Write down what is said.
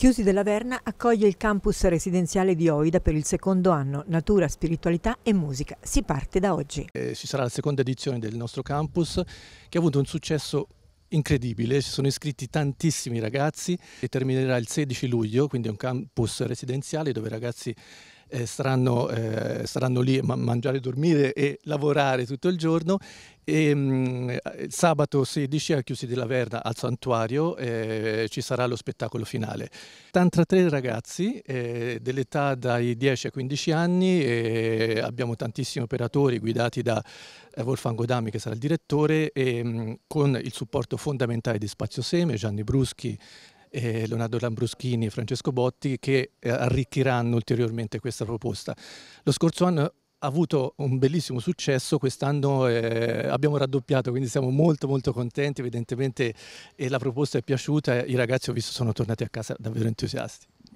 Chiusi della Verna accoglie il campus residenziale di Oida per il secondo anno, natura, spiritualità e musica. Si parte da oggi. Eh, ci sarà la seconda edizione del nostro campus che ha avuto un successo incredibile, ci sono iscritti tantissimi ragazzi e terminerà il 16 luglio, quindi è un campus residenziale dove i ragazzi eh, saranno, eh, saranno, lì a mangiare, dormire e lavorare tutto il giorno. E, ehm, mh, eh, sabato 16 a Chiusi della Verna al santuario eh, ci sarà lo spettacolo finale. Tantra tre ragazzi eh, dell'età dai 10 ai 15 anni, abbiamo tantissimi operatori guidati da eh, Wolfgang Godami che sarà il direttore e ehm, mh, con il supporto fondamentale di Spazio Seme, Gianni Bruschi, eh, Leonardo Lambruschini e Francesco Botti che eh, arricchiranno ulteriormente questa proposta. Lo scorso anno ha avuto un bellissimo successo, quest'anno eh, abbiamo raddoppiato, quindi siamo molto molto contenti, evidentemente eh, la proposta è piaciuta, eh, i ragazzi ho visto sono tornati a casa davvero entusiasti.